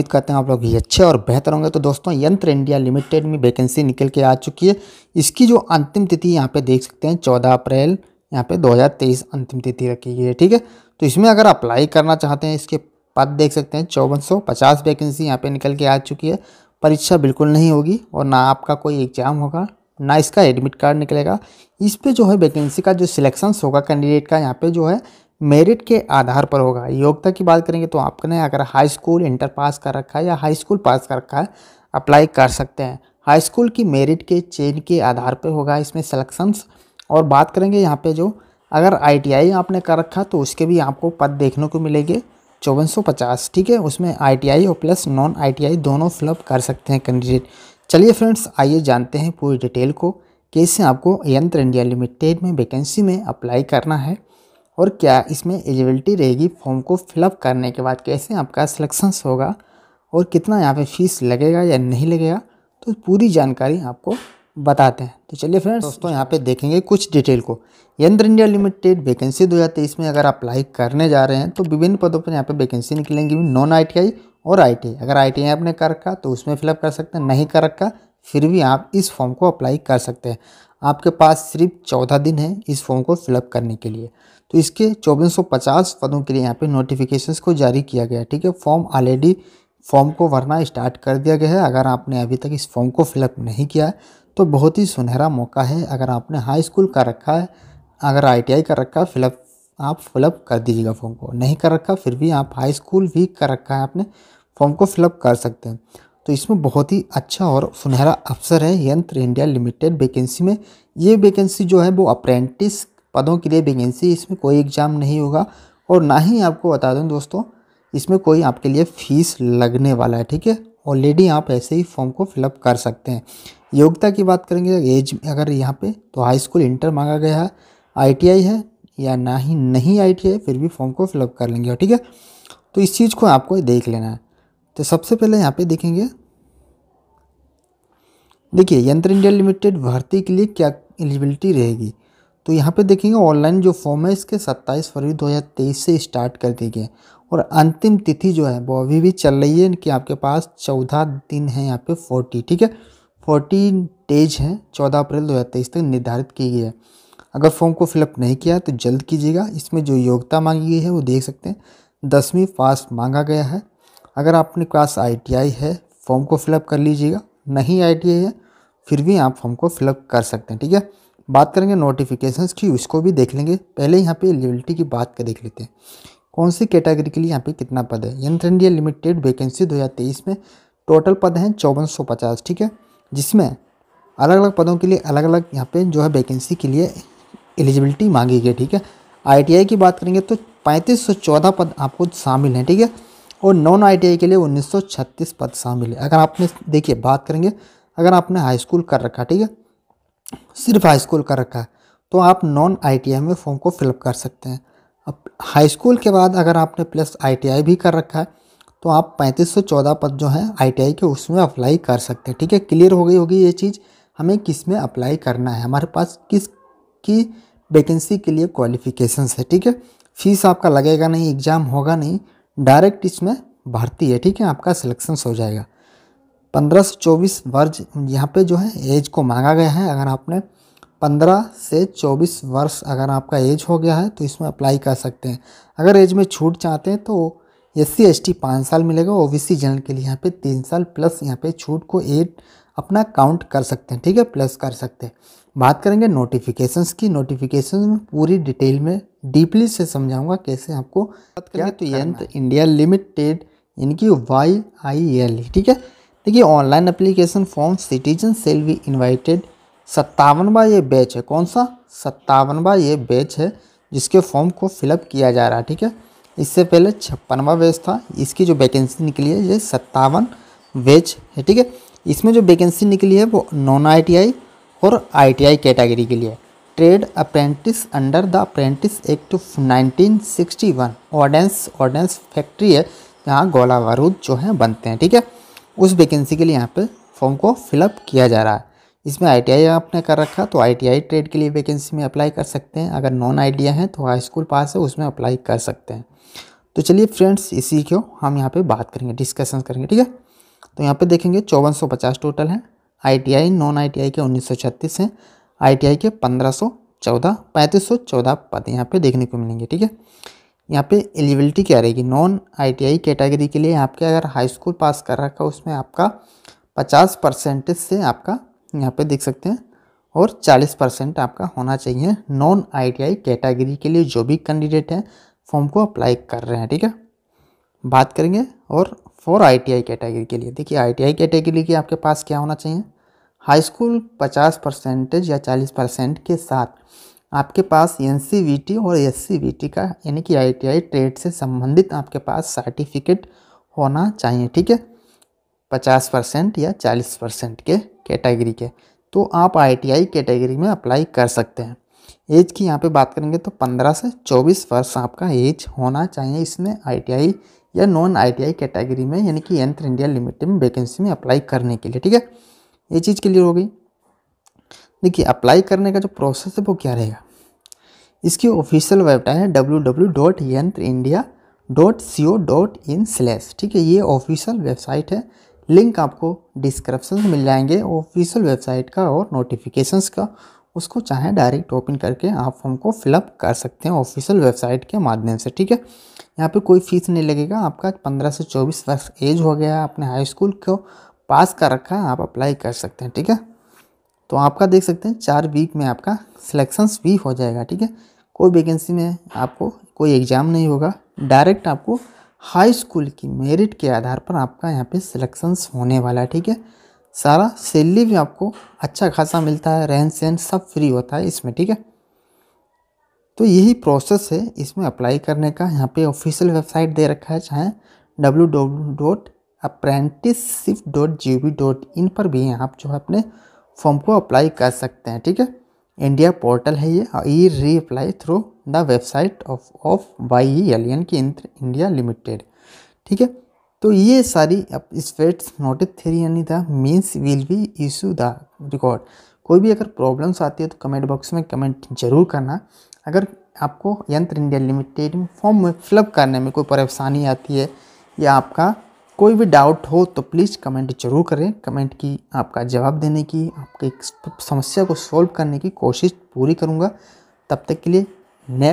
उम्मीद करते हैं आप लोग ये अच्छे और बेहतर होंगे तो दोस्तों यंत्र इंडिया लिमिटेड में वैकेंसी निकल के आ चुकी है इसकी जो अंतिम तिथि यहाँ पे देख सकते हैं चौदह अप्रैल यहाँ पे 2023 अंतिम तिथि रखी गई है ठीक है तो इसमें अगर अप्लाई करना चाहते हैं इसके पद देख सकते हैं चौवन वैकेंसी यहाँ पर निकल के आ चुकी है परीक्षा बिल्कुल नहीं होगी और ना आपका कोई एग्जाम होगा ना इसका एडमिट कार्ड निकलेगा इस पे जो है वैकेंसी का जो सिलेक्शंस होगा कैंडिडेट का यहाँ पे जो है मेरिट के आधार पर होगा योग्यता की बात करेंगे तो आपने अगर हाई स्कूल इंटर पास कर रखा है या हाई स्कूल पास कर रखा है अप्लाई कर सकते हैं हाई स्कूल की मेरिट के चेन के आधार पर होगा इसमें सेलेक्शंस और बात करेंगे यहाँ पे जो अगर आईटीआई आपने कर रखा तो उसके भी आपको पद देखने को मिलेंगे चौवन सौ पचास ठीक है उसमें आई और प्लस नॉन आई दोनों फिलअप कर सकते हैं कैंडिडेट चलिए फ्रेंड्स आइए जानते हैं पूरी डिटेल को कैसे आपको यंत्र इंडिया लिमिटेड में वैकेंसी में अप्लाई करना है और क्या इसमें एलिजिबिलिटी रहेगी फॉर्म को फिलअप करने के बाद कैसे आपका सिलेक्शंस होगा और कितना यहाँ पे फीस लगेगा या नहीं लगेगा तो पूरी जानकारी आपको बताते हैं तो चलिए फ्रेंड्स दोस्तों यहाँ पे देखेंगे कुछ डिटेल को यंत्र इंडिया लिमिटेड वैकेंसी दो हज़ार तेईस में अगर अप्लाई करने जा रहे हैं तो विभिन्न पदों पर यहाँ पे वैकेंसी निकलेंगी नॉन आई और आई अगर आई टी आपने कर रखा तो उसमें फिलअप कर सकते हैं नहीं कर रखा फिर भी आप इस फॉर्म को अप्लाई कर सकते हैं आपके पास सिर्फ चौदह दिन है इस फॉर्म को फिलअप करने के लिए तो इसके 2450 पदों के लिए यहाँ पे नोटिफिकेशंस को जारी किया गया ठीक है फॉर्म ऑलरेडी फॉर्म को भरना स्टार्ट कर दिया गया है अगर आपने अभी तक इस फॉर्म को फिलअप नहीं किया है तो बहुत ही सुनहरा मौका है अगर आपने हाई स्कूल कर रखा है अगर आई कर रखा है फिलअप आप फिलअप कर दीजिएगा फॉर्म को नहीं कर रखा फिर भी आप हाई स्कूल भी कर रखा है आपने फॉर्म को फिलअप कर सकते हैं तो इसमें बहुत ही अच्छा और सुनहरा अवसर है यंत्र इंडिया लिमिटेड वैकेंसी में ये वैकेंसी जो है वो अप्रेंटिस पदों के लिए वैकेंसी इसमें कोई एग्ज़ाम नहीं होगा और ना ही आपको बता दूँ दोस्तों इसमें कोई आपके लिए फ़ीस लगने वाला है ठीक है ऑलरेडी आप ऐसे ही फॉर्म को फिलअप कर सकते हैं योग्यता की बात करेंगे एज अगर यहाँ पे तो हाई स्कूल इंटर मांगा गया है आई है या ना ही नहीं आई फिर भी फॉर्म को फिलअप कर लेंगे ठीक है तो इस चीज़ को आपको देख लेना है तो सबसे पहले यहाँ पे देखेंगे देखिए यंत्र इंडिया लिमिटेड भर्ती के लिए क्या एलिजिबिलिटी रहेगी तो यहाँ पे देखेंगे ऑनलाइन जो फॉर्म है इसके 27 फरवरी 2023 से स्टार्ट कर दी गई और अंतिम तिथि जो है वो अभी भी चल रही है कि आपके पास चौदह दिन है यहाँ पे फोर्टी ठीक है फोर्टी डेज हैं चौदह अप्रैल 2023 तक निर्धारित की गई है अगर फॉर्म को फिलअप नहीं किया तो जल्द कीजिएगा इसमें जो योग्यता मांगी गई है वो देख सकते हैं दसवीं पास मांगा गया है अगर आपने पास आई है फॉर्म को फिलअप कर लीजिएगा नहीं आई है फिर भी आप फॉर्म को फिलअप कर सकते हैं ठीक है बात करेंगे नोटिफिकेशंस की उसको भी देख लेंगे पहले यहाँ पे एलिजिबिलिटी की बात कर देख लेते हैं कौन सी कैटेगरी के लिए यहाँ पे कितना पद है यंत्र इंडिया लिमिटेड वैकेंसी 2023 में टोटल पद हैं चौवन ठीक है जिसमें अलग अलग पदों के लिए अलग अलग यहाँ पे जो है वैकेंसी के लिए एलिजिबिलिटी मांगी गई ठीक है आई की बात करेंगे तो पैंतीस पद आपको शामिल हैं ठीक है और नॉन आई के लिए उन्नीस पद शामिल है अगर आपने देखिए बात करेंगे अगर आपने हाई स्कूल कर रखा ठीक है सिर्फ हाई स्कूल का रखा है तो आप नॉन आई में फॉर्म को फिलअप कर सकते हैं अब हाई स्कूल के बाद अगर आपने प्लस आई भी कर रखा है तो आप पैंतीस सौ चौदह पद जो हैं आईटीआई के उसमें अप्लाई कर सकते हैं ठीक है क्लियर हो गई होगी ये चीज़ हमें किस में अप्लाई करना है हमारे पास किस की वैकेंसी के लिए क्वालिफिकेशंस है ठीक है फीस आपका लगेगा नहीं एग्ज़ाम होगा नहीं डायरेक्ट इसमें भर्ती है ठीक है आपका सिलेक्शंस हो जाएगा पंद्रह से चौबीस वर्ष यहाँ पे जो है एज को मांगा गया है अगर आपने पंद्रह से चौबीस वर्ष अगर आपका एज हो गया है तो इसमें अप्लाई कर सकते हैं अगर एज में छूट चाहते हैं तो एस सी एस टी पाँच साल मिलेगा ओ बी सी जनरल के लिए यहाँ पे तीन साल प्लस यहाँ पे छूट को एट अपना काउंट कर सकते हैं ठीक है प्लस कर सकते हैं बात करेंगे नोटिफिकेशंस की नोटिफिकेशन में पूरी डिटेल में डीपली से समझाऊंगा कैसे आपको बात करें तो यंत्र इंडिया लिमिटेड इनकी वाई आई एल ठीक है देखिए online application form citizen cell we invited सत्तावनवा ये बैच है कौन सा सत्तावनवा ये बैच है जिसके फॉर्म को फिलअप किया जा रहा है ठीक है इससे पहले छप्पनवा बैच था इसकी जो वैकेंसी निकली है ये सत्तावन बैच है ठीक है इसमें जो वैकेंसी निकली है वो नॉन आईटीआई और आईटीआई कैटेगरी के लिए trade apprentice under the apprentice act of one ordnance ordnance factory है जहाँ गोला बारूद जो है बनते हैं ठीक है उस वैकेंसी के लिए यहाँ पे फॉर्म को फिलअप किया जा रहा है इसमें आई आपने कर रखा तो आई ट्रेड के लिए वैकेंसी में अप्लाई कर सकते हैं अगर नॉन आई है तो हाई स्कूल पास है उसमें अप्लाई कर सकते हैं तो चलिए फ्रेंड्स इसी को हम यहाँ पे बात करेंगे डिस्कशन करेंगे ठीक है तो यहाँ पे देखेंगे चौवन सौ पचास टोटल हैं आई नॉन आई के उन्नीस सौ छत्तीस हैं आई के पंद्रह सौ चौदह पैंतीस सौ चौदह पद यहाँ पे देखने को मिलेंगे ठीक है यहाँ पे एलिजिबिलिटी क्या रहेगी नॉन आईटीआई कैटेगरी के लिए आपके अगर हाई स्कूल पास कर रखा है उसमें आपका पचास परसेंटेज से आपका यहाँ पे देख सकते हैं और चालीस परसेंट आपका होना चाहिए नॉन आईटीआई कैटेगरी के लिए जो भी कैंडिडेट हैं फॉर्म को अप्लाई कर रहे हैं ठीक है बात करेंगे और फॉर आई कैटेगरी के लिए देखिए आई कैटेगरी के आपके पास क्या होना चाहिए हाई स्कूल पचास परसेंटेज या चालीस परसेंट के साथ आपके पास एन और एस का यानी कि आई ट्रेड से संबंधित आपके पास सर्टिफिकेट होना चाहिए ठीक है पचास परसेंट या चालीस परसेंट के कैटेगरी के तो आप आई कैटेगरी में अप्लाई कर सकते हैं एज की यहाँ पे बात करेंगे तो 15 से 24 वर्ष आपका एज होना चाहिए इसमें आई या नॉन आई कैटेगरी में यानी कि यंत्र इंडिया लिमिटेड में वैकेंसी में अप्लाई करने के लिए ठीक है ये चीज़ क्लियर हो गई देखिए अप्लाई करने का जो प्रोसेस है वो क्या रहेगा इसकी ऑफिशियल वेबसाइट है W W dot Yantra India dot C O dot in slash ठीक है ये ऑफिशियल वेबसाइट है लिंक आपको डिस्क्रिप्शन में मिल जाएंगे ऑफिशियल वेबसाइट का और नोटिफिकेशंस का उसको चाहे डायरेक्ट ओपन करके आप फॉर्म को फिलअप कर सकते हैं ऑफिशियल वेबसाइट के माध्यम से ठीक है यहाँ पे कोई फीस नहीं लगेगा आपका पंद्रह से चौबीस वर्ष एज हो गया है आपने हाई स्कूल को पास कर रखा है आप अप्लाई कर सकते हैं ठीक है तो आपका देख सकते हैं चार वीक में आपका सिलेक्शंस भी हो जाएगा ठीक है कोई वैकेंसी में आपको कोई एग्ज़ाम नहीं होगा डायरेक्ट आपको हाई स्कूल की मेरिट के आधार पर आपका यहाँ पे सिलेक्शंस होने वाला है ठीक है सारा सैलरी भी आपको अच्छा खासा मिलता है रहन सहन सब फ्री होता है इसमें ठीक है तो यही प्रोसेस है इसमें अप्लाई करने का यहाँ पे ऑफिशियल वेबसाइट दे रखा है चाहे W dot dot G V dot in पर भी आप जो है अपने फॉर्म को अप्लाई कर सकते हैं ठीक है इंडिया पोर्टल है ये ई reapply through the website of of Y L N की इंडिया लिमिटेड ठीक है तो ये सारी स्पेट्स नोटेड थ्री यानी the means will be issue the record कोई भी अगर प्रॉब्लम्स आती है तो कमेंट बॉक्स में कमेंट जरूर करना अगर आपको यंत्र इंडिया लिमिटेड फॉर्म में फिलअप करने में कोई परेशानी आती है या आपका कोई भी डाउट हो तो प्लीज़ कमेंट जरूर करें कमेंट की आपका जवाब देने की आपकी समस्या को सॉल्व करने की कोशिश पूरी करूँगा तब तक के लिए नेक्स्ट